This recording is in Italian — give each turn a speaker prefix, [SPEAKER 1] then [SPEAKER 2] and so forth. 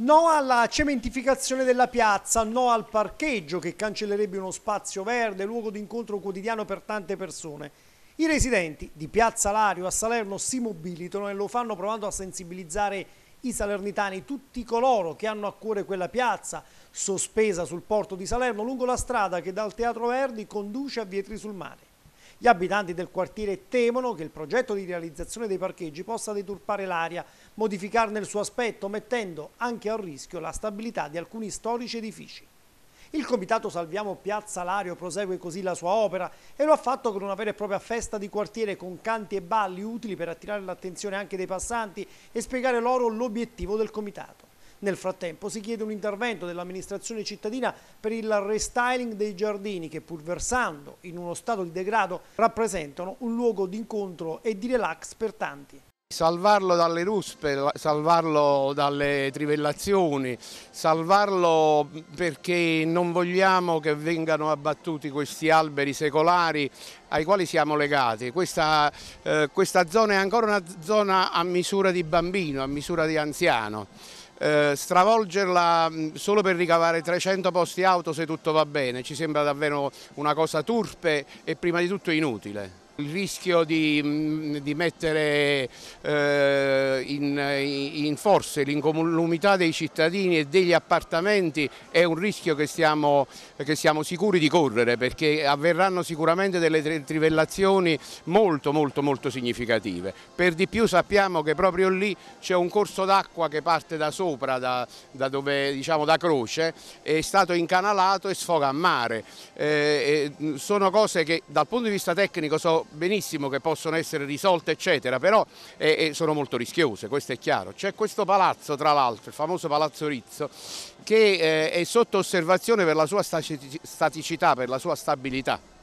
[SPEAKER 1] No alla cementificazione della piazza, no al parcheggio che cancellerebbe uno spazio verde, luogo di incontro quotidiano per tante persone. I residenti di Piazza Lario a Salerno si mobilitano e lo fanno provando a sensibilizzare i salernitani, tutti coloro che hanno a cuore quella piazza sospesa sul porto di Salerno lungo la strada che dal Teatro Verdi conduce a Vietri sul Mare. Gli abitanti del quartiere temono che il progetto di realizzazione dei parcheggi possa deturpare l'aria, modificarne il suo aspetto, mettendo anche a rischio la stabilità di alcuni storici edifici. Il comitato Salviamo Piazza Lario prosegue così la sua opera e lo ha fatto con una vera e propria festa di quartiere con canti e balli utili per attirare l'attenzione anche dei passanti e spiegare loro l'obiettivo del comitato. Nel frattempo si chiede un intervento dell'amministrazione cittadina per il restyling dei giardini che pur versando in uno stato di degrado rappresentano un luogo di incontro e di relax per tanti.
[SPEAKER 2] Salvarlo dalle ruspe, salvarlo dalle trivellazioni, salvarlo perché non vogliamo che vengano abbattuti questi alberi secolari ai quali siamo legati. Questa, eh, questa zona è ancora una zona a misura di bambino, a misura di anziano eh, stravolgerla mm, solo per ricavare 300 posti auto se tutto va bene ci sembra davvero una cosa turpe e prima di tutto inutile il rischio di, mm, di mettere eh, in, in forse l'incolumità dei cittadini e degli appartamenti è un rischio che stiamo, che siamo sicuri di correre perché avverranno sicuramente delle trivellazioni molto molto molto significative. Per di più sappiamo che proprio lì c'è un corso d'acqua che parte da sopra, da, da, dove, diciamo, da Croce, è stato incanalato e sfoga a mare. Eh, mm, sono cose che dal punto di vista tecnico sono benissimo che possono essere risolte eccetera, però eh, eh, sono molto rischiose, questo è chiaro. C'è questo palazzo tra l'altro, il famoso Palazzo Rizzo, che eh, è sotto osservazione per la sua
[SPEAKER 1] staticità, per la sua stabilità.